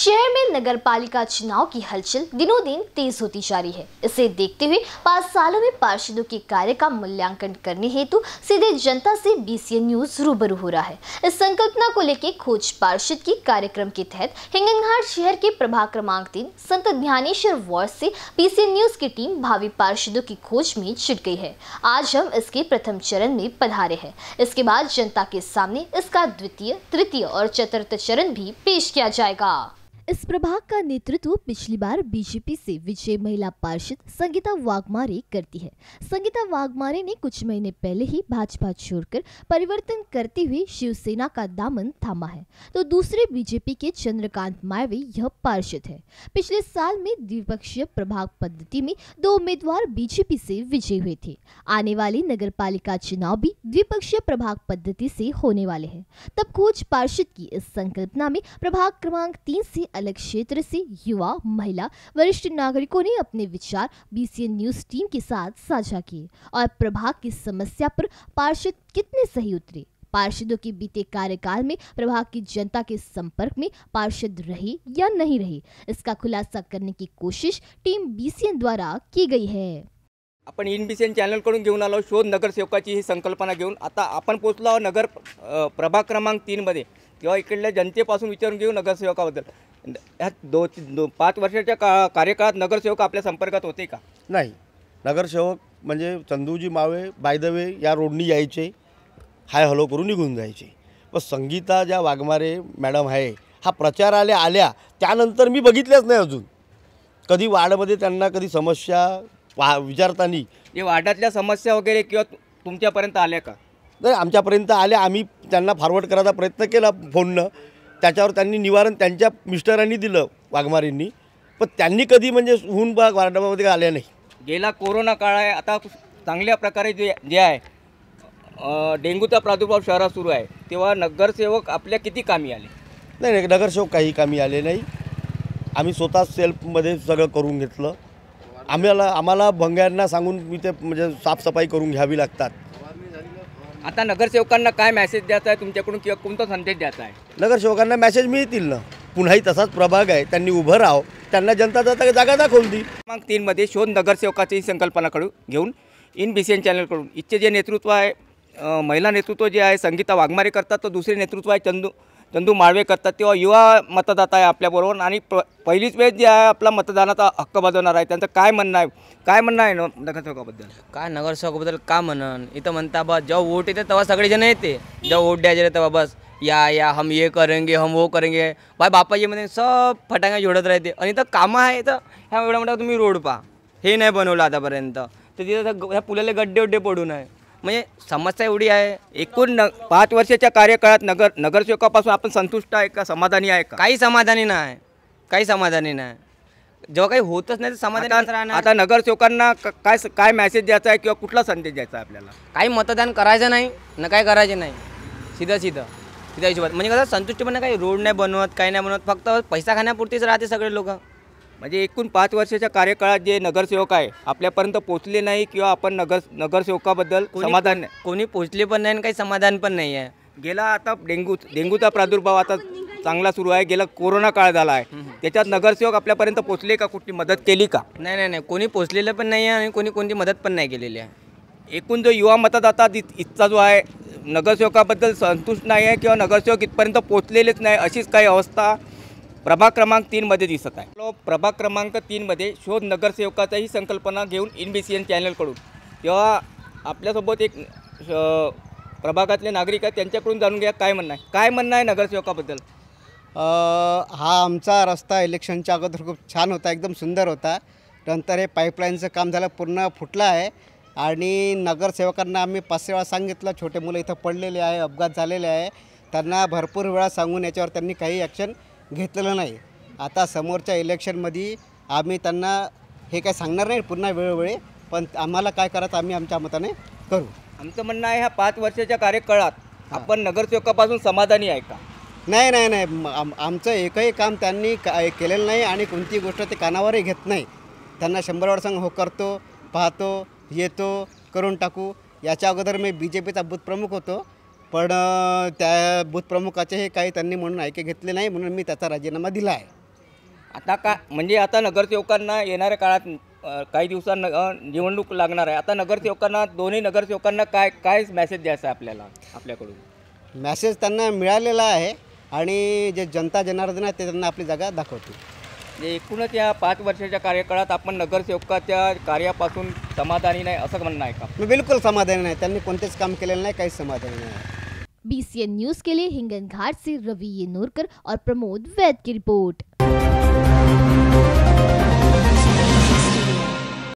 शहर में नगर पालिका चुनाव की हलचल दिनों दिन तेज होती जा रही है इसे देखते हुए पाँच सालों में पार्षदों के कार्य का मूल्यांकन करने हेतु सीधे जनता से बीसीएन न्यूज रूबरू हो रहा है इस संकल्पना को लेकर खोज पार्षद की कार्यक्रम के तहत हिंगनघाट शहर के प्रभाग क्रमांक तीन संत ध्यानेश्वर वार्ड से बीसीएन न्यूज की टीम भावी पार्षदों की खोज में छिट गई है आज हम इसके प्रथम चरण में पधारे है इसके बाद जनता के सामने इसका द्वितीय तृतीय और चतुर्थ चरण भी पेश किया जाएगा इस प्रभाग का नेतृत्व पिछली बार बीजेपी से विजय महिला पार्षद संगीता वाघमारे करती है संगीता वाघमारे ने कुछ महीने पहले ही भाजपा छोड़कर परिवर्तन करते हुए शिवसेना का दामन थामा है तो दूसरे बीजेपी के चंद्रकांत मायवी यह पार्षद है पिछले साल में द्विपक्षीय प्रभाग पद्धति में दो उम्मीदवार बीजेपी से विजय हुए थे आने वाले नगर चुनाव भी द्विपक्षीय प्रभाग पद्धति से होने वाले है तब कोच पार्षद की इस संकल्पना में प्रभाग क्रमांक तीन से अलग क्षेत्र से युवा महिला वरिष्ठ नागरिकों ने अपने विचार बीसीएन न्यूज टीम के साथ साझा किए और प्रभाग की समस्या पर पार्षद कितने सही उतरे पार्षदों के बीते कार्यकाल में प्रभाग की जनता के संपर्क में पार्षद रहे या नहीं रहे इसका खुलासा करने की कोशिश टीम बीसीएन द्वारा की गई है अपन इन बी सी एन कड़ी घेन आलो शोध सेवका की संकल्पना घेन आता अपन पोचलो नगर प्रभाग क्रमांक कि तेव्हा जनतेपासन विचार घे नगर सेवकाबल ह्या दो, दो पाच वर्षाच्या का कार्यकाळात नगरसेवक आपल्या संपर्कात होते का नाही नगरसेवक म्हणजे चंदूजी मावे बायदवे या रोडनी यायचे हाय हलो करून निघून जायचे व संगीता ज्या वाघमारे मॅडम आहे हा आले आल्या त्यानंतर मी बघितल्याच नाही अजून कधी वार्डमध्ये त्यांना कधी समस्या वा विचारताना वार्डातल्या समस्या वगैरे किंवा तुमच्यापर्यंत आल्या का नाही आमच्यापर्यंत आल्या आम्ही त्यांना फॉरवर्ड करायचा प्रयत्न केला फोननं त्याच्यावर त्यांनी निवारण त्यांच्या मिस्टरांनी दिलं वाघमारींनी पण त्यांनी कधी म्हणजे ऊन बाग वार्डामध्ये आले नाही गेला कोरोना काळ आहे आता चांगल्या प्रकारे जे जे आहे डेंग्यूचा प्रादुर्भाव शहरात सुरू आहे तेव्हा नगरसेवक आपल्या किती कामी आले नाही नाही नगरसेवक काही कामी आले नाही आम्ही स्वतः सेल्फमध्ये सगळं करून घेतलं आम्हाला आम्हाला भंग्यांना सांगून मी ते म्हणजे साफसफाई करून घ्यावी लागतात आता नगरसेवकांना काय मेसेज द्यायचा आहे तुमच्याकडून किंवा कोणता संदेश द्यायचा आहे नगरसेवकांना मेसेज मिळतील ना पुन्हाही तसाच प्रभाग आहे त्यांनी उभं राहावं त्यांना जनता जाता जागा दाखवून दी क्रमांक तीनमध्ये शोध नगरसेवकाची संकल्पनाकडून घेऊन इन बी सी एन चॅनलकडून इथचे जे नेतृत्व आहे महिला नेतृत्व जे आहे संगीता वाघमारे करतात तर दुसरे नेतृत्व आहे चंदू चंदू माळवे करतात तेव्हा युवा मतदाता आहे आपल्याबरोबर आणि प पहिलीच वेळ जे आहे आपला मतदानाचा हक्क बजावणार आहे त्यांचं काय म्हणणं आहे काय म्हणणं आहे नगरसेवकाबद्दल काय नगरसेवकाबद्दल का म्हणन इथं म्हणता बस जेव्हा वोट येते तेव्हा सगळेजण येते जेव्हा वोट द्यायचे तेव्हा बस या या हम ये करेंगे हम वो करेंगे बाय बापाजी मध्ये सब फटांगा जोडत राहते आणि इथं कामं आहे तर ह्या एवढ्या मोठ्या तुम्ही रोड पा हे नाही बनवलं आतापर्यंत तर तिथं ह्या पुलाले गड्डे उड्डे पडू नये म्हणजे समस्या एवढी आहे एकूण न पाच वर्षाच्या कार्यकाळात नगर नगरसेवकापासून आपण संतुष्ट आहे का समाधानी आहे का काही समाधानी नाही काही समाधानी नाही जेव्हा काही होतच नाही तर समाधान राहणार आता नगरसेवकांना काय काय मेसेज द्यायचा आहे किंवा कुठला संदेश द्यायचा आहे आपल्याला काही मतदान करायचं नाही न काय करायचं नाही सीधं सीधं सीधा हिशोबात म्हणजे कसं संतुष्टपणे काही रोड नाही बनवत काही नाही बनवत फक्त पैसा खाण्यापुरतीच राहते सगळे लोक म्हणजे एकूण पाच वर्षाच्या कार्यकाळात जे नगरसेवक आहे आपल्यापर्यंत पोचले नाही किंवा आपण नगर नगरसेवकाबद्दल समाधान नाही कोणी पोहोचले पण नाही आणि काही समाधान पण नाही आहे गेला आता डेंगू डेंगूचा प्रादुर्भाव आता चांगला सुरू आहे गेला कोरोना काळ झाला आहे त्याच्यात नगरसेवक आपल्यापर्यंत पोहोचले का कुठली मदत केली का नाही नाही नाही कोणी पोचलेलं पण नाही आहे आणि कोणी कोणती मदत पण नाही केलेली आहे एकूण जो युवा मतदाता इथचा जो आहे नगरसेवकाबद्दल संतुष्ट नाही आहे किंवा नगरसेवक इथपर्यंत पोचलेलेच नाही अशीच काही अवस्था प्रभाग क्रमांक तीनमध्ये दिसत आहे प्रभाग क्रमांक तीनमध्ये शोध नगरसेवकाचाही संकल्पना घेऊन एन बी सी एन चॅनलकडून तेव्हा आपल्यासोबत एक प्रभागातले नागरिक आहेत त्यांच्याकडून जाणून घ्या काय म्हणणं आहे काय म्हणणं आहे नगरसेवकाबद्दल हा आमचा रस्ता इलेक्शनच्या अगोदर खूप छान होता एकदम सुंदर होता नंतर हे पाईपलाईनचं काम झालं पूर्ण फुटलं आहे आणि नगरसेवकांना आम्ही पाचशे वेळा सांगितलं छोटे मुलं इथं पडलेले आहे अपघात झालेले आहे त्यांना भरपूर वेळा सांगून याच्यावर त्यांनी काही ॲक्शन घेतलेलं नाही आता समोरच्या इलेक्शनमध्ये आम्ही त्यांना हे काय सांगणार नाही पुन्हा वेळोवेळी पण आम्हाला काय करायचं आम्ही आमच्या मताने करू आमचं म्हणणं आहे ह्या पाच वर्षाच्या कार्यकाळात आपण नगरसेवकापासून समाधानी आहे का नाही नाही नाही आम आमचं एकही काम त्यांनी का केलेलं नाही आणि कोणतीही गोष्ट ते कानावरही घेत नाही त्यांना शंभर वर्षांग हो करतो पाहतो येतो करून टाकू याच्या अगोदर मी बी जे पीचा बूथ प्रमुख होतो पण त्या प्रमुखाचे हे काही त्यांनी म्हणून ऐके घेतले नाही म्हणून मी त्याचा राजीनामा दिला आहे आता का म्हणजे आता नगरसेवकांना येणाऱ्या काळात काही दिवसांना निवडणूक लागणार आहे आता नगरसेवकांना दोन्ही नगरसेवकांना काय काय मॅसेज द्यायचा आहे आपल्याला आपल्याकडून मॅसेज त्यांना मिळालेला आहे आणि जे जनता जनार्दन आहे ते त्यांना आपली जागा दाखवते म्हणजे एकूणच या पाच वर्षाच्या कार्यकाळात आपण नगरसेवकाच्या कार्यापासून समाधानी नाही असं म्हणणं आहे का बिलकुल समाधानी नाही त्यांनी कोणतेच काम केलेलं नाही काहीच समाधानी नाही बीसीएन न्यूज के लिए हिंगन घाट से रवि नूरकर और प्रमोद वैद की रिपोर्ट